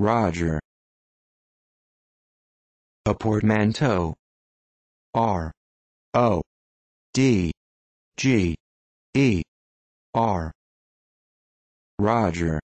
Roger. A portmanteau. R. O. D. G. E. R. Roger.